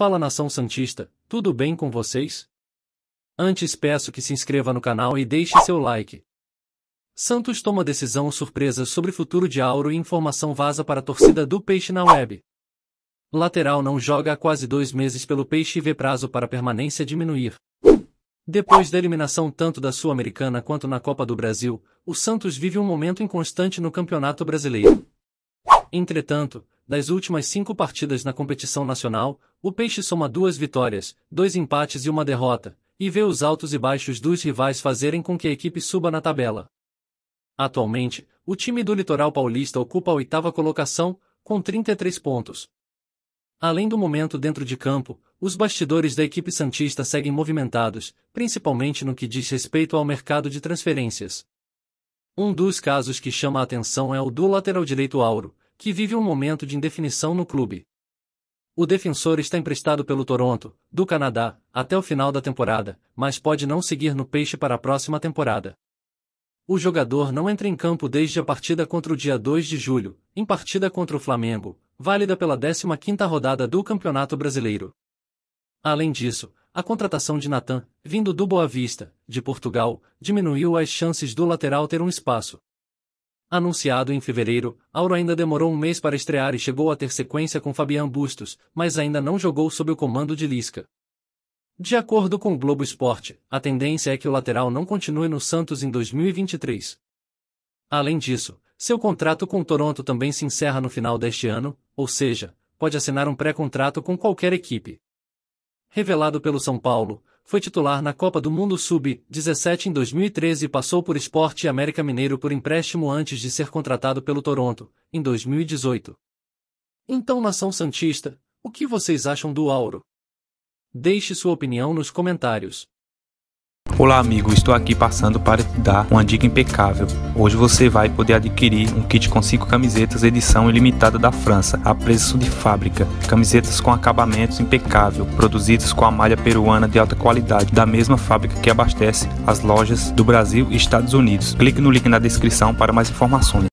Fala Nação Santista, tudo bem com vocês? Antes peço que se inscreva no canal e deixe seu like. Santos toma decisão surpresa sobre futuro de Auro e informação vaza para a torcida do Peixe na web. Lateral não joga há quase dois meses pelo Peixe e vê prazo para permanência diminuir. Depois da eliminação tanto da Sul-Americana quanto na Copa do Brasil, o Santos vive um momento inconstante no Campeonato Brasileiro. Entretanto, das últimas cinco partidas na competição nacional, o Peixe soma duas vitórias, dois empates e uma derrota, e vê os altos e baixos dos rivais fazerem com que a equipe suba na tabela. Atualmente, o time do Litoral Paulista ocupa a oitava colocação, com 33 pontos. Além do momento dentro de campo, os bastidores da equipe Santista seguem movimentados, principalmente no que diz respeito ao mercado de transferências. Um dos casos que chama a atenção é o do lateral direito Auro, que vive um momento de indefinição no clube. O defensor está emprestado pelo Toronto, do Canadá, até o final da temporada, mas pode não seguir no peixe para a próxima temporada. O jogador não entra em campo desde a partida contra o dia 2 de julho, em partida contra o Flamengo, válida pela 15ª rodada do Campeonato Brasileiro. Além disso, a contratação de Natan, vindo do Boa Vista, de Portugal, diminuiu as chances do lateral ter um espaço. Anunciado em fevereiro, Auro ainda demorou um mês para estrear e chegou a ter sequência com Fabian Bustos, mas ainda não jogou sob o comando de Lisca. De acordo com o Globo Esporte, a tendência é que o lateral não continue no Santos em 2023. Além disso, seu contrato com o Toronto também se encerra no final deste ano, ou seja, pode assinar um pré-contrato com qualquer equipe. Revelado pelo São Paulo, foi titular na Copa do Mundo Sub-17 em 2013 e passou por Esporte América Mineiro por empréstimo antes de ser contratado pelo Toronto, em 2018. Então, nação Santista, o que vocês acham do Auro? Deixe sua opinião nos comentários. Olá, amigo, estou aqui passando para te dar uma dica impecável. Hoje você vai poder adquirir um kit com 5 camisetas edição ilimitada da França, a preço de fábrica. Camisetas com acabamentos impecável, produzidas com a malha peruana de alta qualidade, da mesma fábrica que abastece as lojas do Brasil e Estados Unidos. Clique no link na descrição para mais informações.